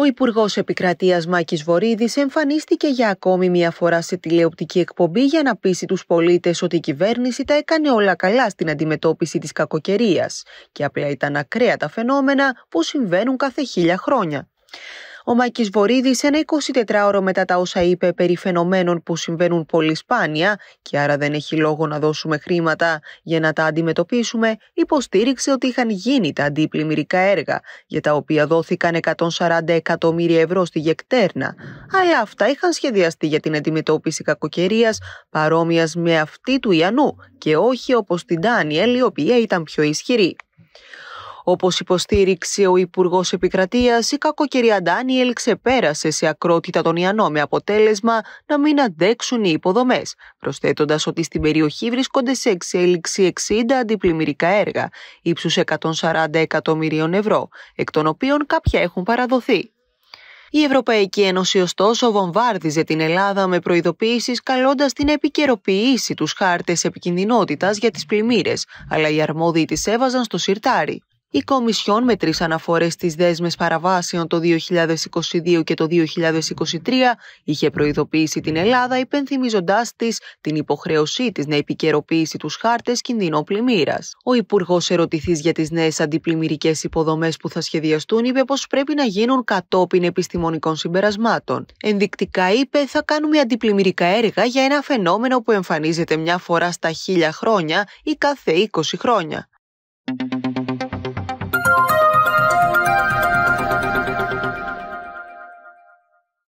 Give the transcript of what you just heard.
Ο Υπουργός Επικρατείας Μάκης Βορύδης εμφανίστηκε για ακόμη μία φορά σε τηλεοπτική εκπομπή για να πείσει τους πολίτες ότι η κυβέρνηση τα έκανε όλα καλά στην αντιμετώπιση της κακοκαιρίας και απλά ήταν ακραία τα φαινόμενα που συμβαίνουν κάθε χίλια χρόνια. Ο Μάκης Βορύδης Βορύδη, ένα 24ωρο μετά τα όσα είπε περί φαινομένων που συμβαίνουν πολύ σπάνια και άρα δεν έχει λόγο να δώσουμε χρήματα για να τα αντιμετωπίσουμε, υποστήριξε ότι είχαν γίνει τα αντιπλημμυρικά έργα, για τα οποία δόθηκαν 140 εκατομμύρια ευρώ στη Γεκτέρνα. Αλλά αυτά είχαν σχεδιαστεί για την αντιμετώπιση κακοκαιρίας παρόμοιας με αυτή του Ιανού και όχι όπως την Ντάνιελ, η οποία ήταν πιο ισχυρή. Όπως υποστήριξε ο υπουργός Επικρατείας, η κακοκαιρία Ντάνιελ ξεπέρασε σε ακρότητα τον Ιανό με αποτέλεσμα να μην αντέξουν οι υποδομές, προσθέτοντας ότι στην περιοχή βρίσκονται σε εξέλιξη 60 αντιπλημμυρικά έργα, ύψους 140 εκατομμυρίων ευρώ, εκ των οποίων κάποια έχουν παραδοθεί. Η Ευρωπαϊκή Ένωση, ωστόσο, βομβάρδιζε την Ελλάδα με προειδοποιήσει, καλώντας την επικαιροποίηση τους χάρτες επικινδυνότητας για τις πλημμύρες, αλλά οι αρμόδιοι τη έβαζαν στο σιρτάρι η Κομισιόν με τρεις αναφορές στις δέσμες παραβάσεων το 2022 και το 2023 είχε προειδοποιήσει την Ελλάδα υπενθυμίζοντάς της την υποχρέωσή της να επικαιροποιήσει τους χάρτες κινδύνων πλημμύρας. Ο Υπουργός ερωτηθής για τις νέες αντιπλημμυρικές υποδομές που θα σχεδιαστούν είπε πως πρέπει να γίνουν κατόπιν επιστημονικών συμπερασμάτων. Ενδεικτικά είπε θα κάνουμε αντιπλημμυρικά έργα για ένα φαινόμενο που εμφανίζεται μια φορά στα χίλια χρόνια ή κάθε 20 χρόνια.